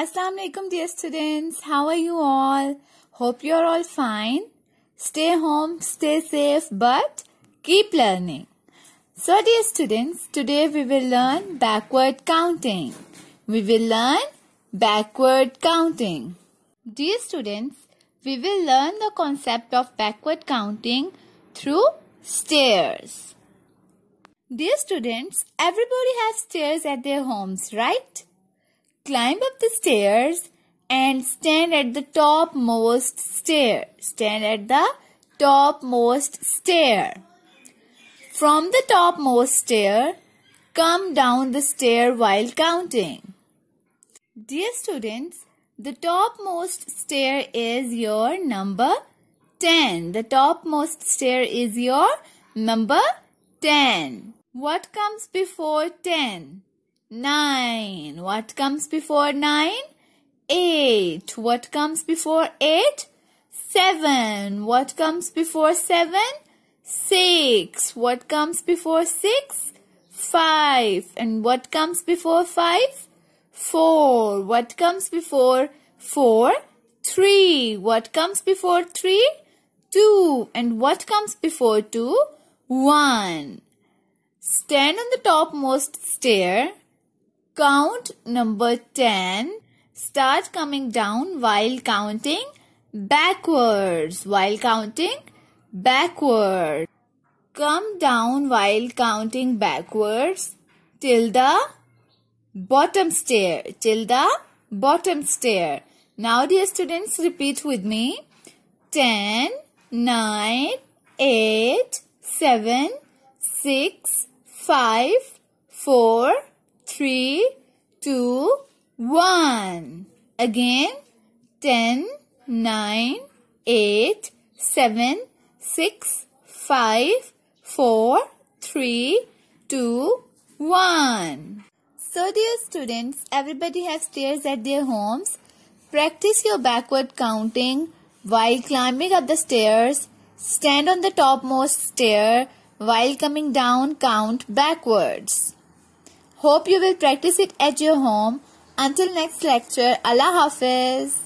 Assalamu alaikum dear students. How are you all? Hope you are all fine. Stay home, stay safe, but keep learning. So dear students, today we will learn backward counting. We will learn backward counting. Dear students, we will learn the concept of backward counting through stairs. Dear students, everybody has stairs at their homes, right? Climb up the stairs and stand at the topmost stair. Stand at the topmost stair. From the topmost stair, come down the stair while counting. Dear students, the topmost stair is your number 10. The topmost stair is your number 10. What comes before 10? 9. What comes before 9? 8. What comes before 8? 7. What comes before 7? 6. What comes before 6? 5. And what comes before 5? 4. What comes before 4? 3. What comes before 3? 2. And what comes before 2? 1. Stand on the topmost stair count number 10 start coming down while counting backwards while counting backward come down while counting backwards till the bottom stair till the bottom stair now dear students repeat with me 10 9 8 7 6 5 4 three, two, one. Again, ten, nine, eight, seven, six, five, four, three, two, one. So dear students, everybody has stairs at their homes. Practice your backward counting while climbing up the stairs. Stand on the topmost stair while coming down count backwards. Hope you will practice it at your home. Until next lecture, Allah Hafiz.